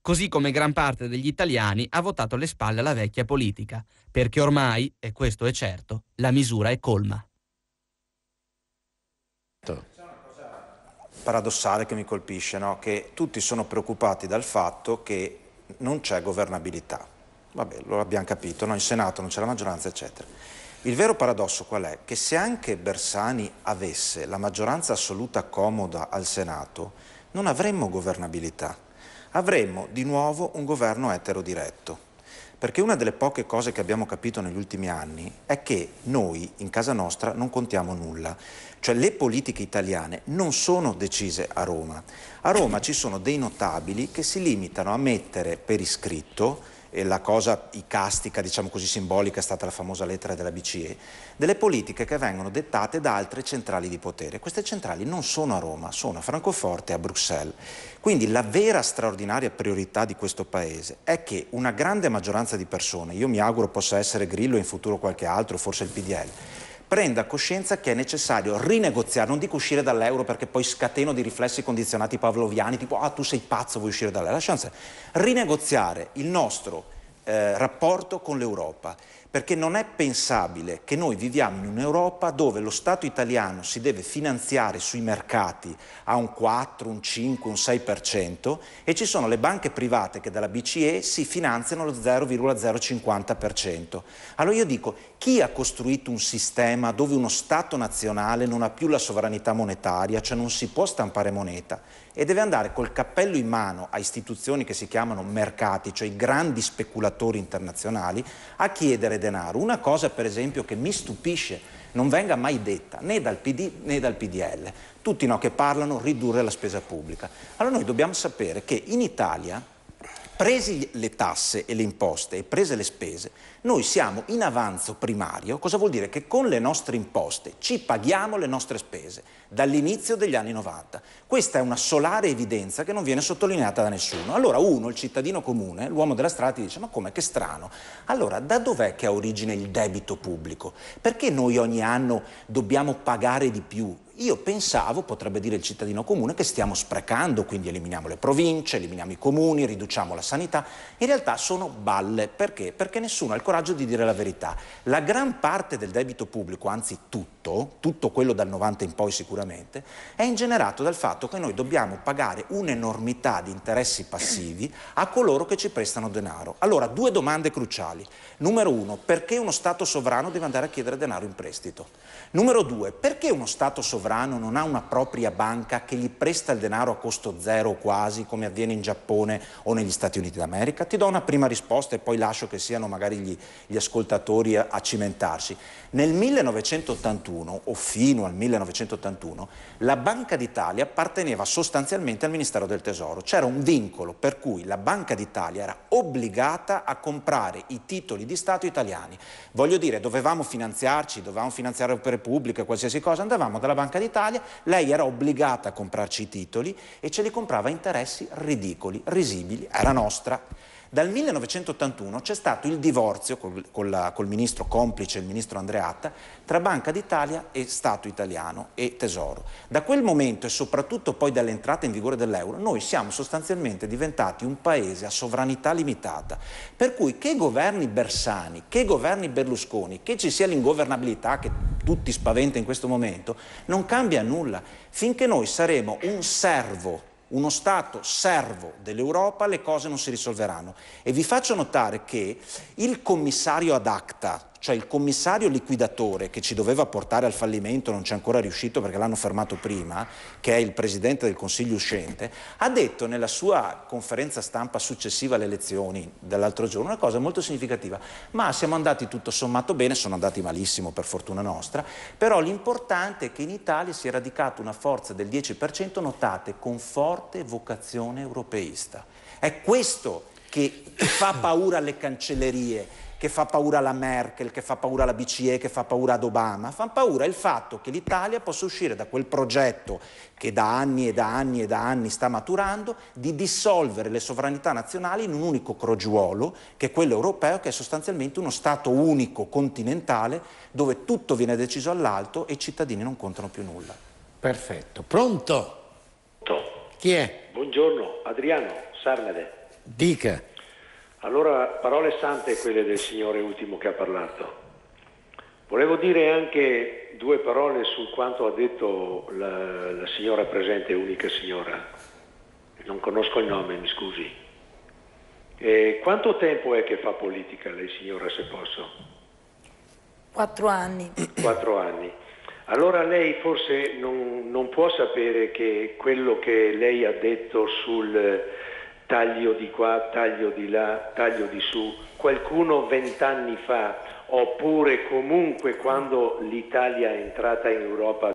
così come gran parte degli italiani ha votato le spalle alla vecchia politica, perché ormai, e questo è certo, la misura è colma. Paradossale che mi colpisce, no? che tutti sono preoccupati dal fatto che non c'è governabilità. Vabbè, lo abbiamo capito, no? in Senato non c'è la maggioranza, eccetera. Il vero paradosso qual è? Che se anche Bersani avesse la maggioranza assoluta comoda al Senato, non avremmo governabilità avremmo di nuovo un governo etero diretto. Perché una delle poche cose che abbiamo capito negli ultimi anni è che noi in casa nostra non contiamo nulla, cioè le politiche italiane non sono decise a Roma. A Roma ci sono dei notabili che si limitano a mettere per iscritto e la cosa icastica, diciamo così simbolica, è stata la famosa lettera della BCE, delle politiche che vengono dettate da altre centrali di potere. Queste centrali non sono a Roma, sono a Francoforte e a Bruxelles. Quindi la vera straordinaria priorità di questo Paese è che una grande maggioranza di persone, io mi auguro possa essere Grillo e in futuro qualche altro, forse il PDL, prenda coscienza che è necessario rinegoziare, non dico uscire dall'euro perché poi scateno di riflessi condizionati pavloviani, tipo ah tu sei pazzo vuoi uscire dall'euro, lasciamo rinegoziare il nostro eh, rapporto con l'Europa, perché non è pensabile che noi viviamo in un'Europa dove lo Stato italiano si deve finanziare sui mercati a un 4, un 5, un 6% e ci sono le banche private che dalla BCE si finanziano lo 0,050%. Allora io dico, chi ha costruito un sistema dove uno Stato nazionale non ha più la sovranità monetaria, cioè non si può stampare moneta e deve andare col cappello in mano a istituzioni che si chiamano mercati, cioè i grandi speculatori internazionali, a chiedere denaro. Una cosa per esempio che mi stupisce non venga mai detta né dal PD né dal PDL. Tutti no, che parlano ridurre la spesa pubblica. Allora noi dobbiamo sapere che in Italia presi le tasse e le imposte e prese le spese, noi siamo in avanzo primario, cosa vuol dire? Che con le nostre imposte ci paghiamo le nostre spese dall'inizio degli anni 90. Questa è una solare evidenza che non viene sottolineata da nessuno. Allora uno, il cittadino comune, l'uomo della strada, ti dice ma come, che strano. Allora da dov'è che ha origine il debito pubblico? Perché noi ogni anno dobbiamo pagare di più io pensavo, potrebbe dire il cittadino comune, che stiamo sprecando, quindi eliminiamo le province, eliminiamo i comuni, riduciamo la sanità. In realtà sono balle. Perché? Perché nessuno ha il coraggio di dire la verità. La gran parte del debito pubblico, anzi tutto, tutto quello dal 90 in poi sicuramente, è ingenerato dal fatto che noi dobbiamo pagare un'enormità di interessi passivi a coloro che ci prestano denaro. Allora, due domande cruciali. Numero uno, perché uno Stato sovrano deve andare a chiedere denaro in prestito? Numero due, perché uno Stato sovrano sovrano non ha una propria banca che gli presta il denaro a costo zero quasi come avviene in Giappone o negli Stati Uniti d'America? Ti do una prima risposta e poi lascio che siano magari gli, gli ascoltatori a, a cimentarsi. Nel 1981 o fino al 1981 la Banca d'Italia apparteneva sostanzialmente al Ministero del Tesoro. C'era un vincolo per cui la Banca d'Italia era obbligata a comprare i titoli di Stato italiani. Voglio dire, dovevamo finanziarci, dovevamo finanziare opere pubbliche, qualsiasi cosa, andavamo dalla Banca Banca d'Italia, lei era obbligata a comprarci i titoli e ce li comprava a interessi ridicoli, risibili, era nostra. Dal 1981 c'è stato il divorzio col, col, col ministro complice, il ministro Andreatta, tra Banca d'Italia e Stato italiano e Tesoro. Da quel momento e soprattutto poi dall'entrata in vigore dell'euro, noi siamo sostanzialmente diventati un paese a sovranità limitata. Per cui che governi Bersani, che governi Berlusconi, che ci sia l'ingovernabilità che tutti spaventa in questo momento, non cambia nulla finché noi saremo un servo uno Stato servo dell'Europa le cose non si risolveranno. E vi faccio notare che il commissario ad acta cioè il commissario liquidatore che ci doveva portare al fallimento, non c'è ancora riuscito perché l'hanno fermato prima, che è il presidente del Consiglio uscente, ha detto nella sua conferenza stampa successiva alle elezioni dell'altro giorno una cosa molto significativa, ma siamo andati tutto sommato bene, sono andati malissimo per fortuna nostra, però l'importante è che in Italia si è radicata una forza del 10% notate con forte vocazione europeista. È questo che fa paura alle cancellerie che fa paura alla Merkel, che fa paura alla BCE, che fa paura ad Obama, fa paura il fatto che l'Italia possa uscire da quel progetto che da anni e da anni e da anni sta maturando di dissolvere le sovranità nazionali in un unico crogiuolo, che è quello europeo, che è sostanzialmente uno Stato unico continentale dove tutto viene deciso all'alto e i cittadini non contano più nulla. Perfetto. Pronto? Pronto. Chi è? Buongiorno, Adriano Sarnede. Dica. Allora, parole sante quelle del Signore ultimo che ha parlato. Volevo dire anche due parole su quanto ha detto la, la signora presente, unica signora. Non conosco il nome, mi scusi. E quanto tempo è che fa politica lei, signora, se posso? Quattro anni. Quattro anni. Allora lei forse non, non può sapere che quello che lei ha detto sul taglio di qua, taglio di là, taglio di su, qualcuno vent'anni fa oppure comunque quando l'Italia è entrata in Europa